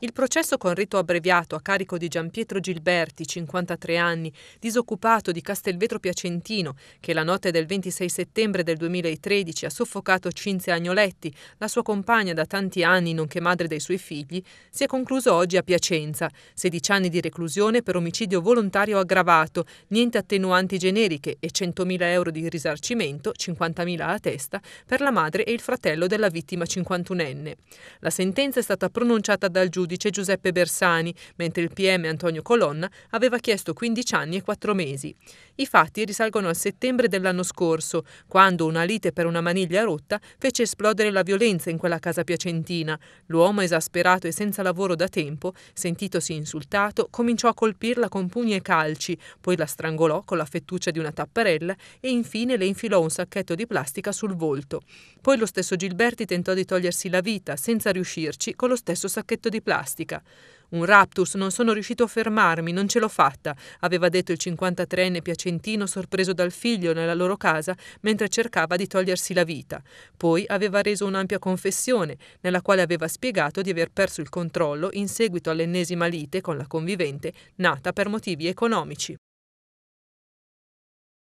Il processo con rito abbreviato a carico di Gianpietro Gilberti, 53 anni, disoccupato di Castelvetro Piacentino, che la notte del 26 settembre del 2013 ha soffocato Cinzia Agnoletti, la sua compagna da tanti anni nonché madre dei suoi figli, si è concluso oggi a Piacenza. 16 anni di reclusione per omicidio volontario aggravato, niente attenuanti generiche e 100.000 euro di risarcimento, 50.000 a testa, per la madre e il fratello della vittima 51enne. La sentenza è stata pronunciata dal giudice giudice Giuseppe Bersani, mentre il PM Antonio Colonna aveva chiesto 15 anni e 4 mesi. I fatti risalgono al settembre dell'anno scorso, quando una lite per una maniglia rotta fece esplodere la violenza in quella casa piacentina. L'uomo, esasperato e senza lavoro da tempo, sentitosi insultato, cominciò a colpirla con pugni e calci, poi la strangolò con la fettuccia di una tapparella e infine le infilò un sacchetto di plastica sul volto. Poi lo stesso Gilberti tentò di togliersi la vita, senza riuscirci, con lo stesso sacchetto di plastica scolastica. Un raptus, non sono riuscito a fermarmi, non ce l'ho fatta, aveva detto il 53enne piacentino sorpreso dal figlio nella loro casa mentre cercava di togliersi la vita. Poi aveva reso un'ampia confessione, nella quale aveva spiegato di aver perso il controllo in seguito all'ennesima lite con la convivente, nata per motivi economici.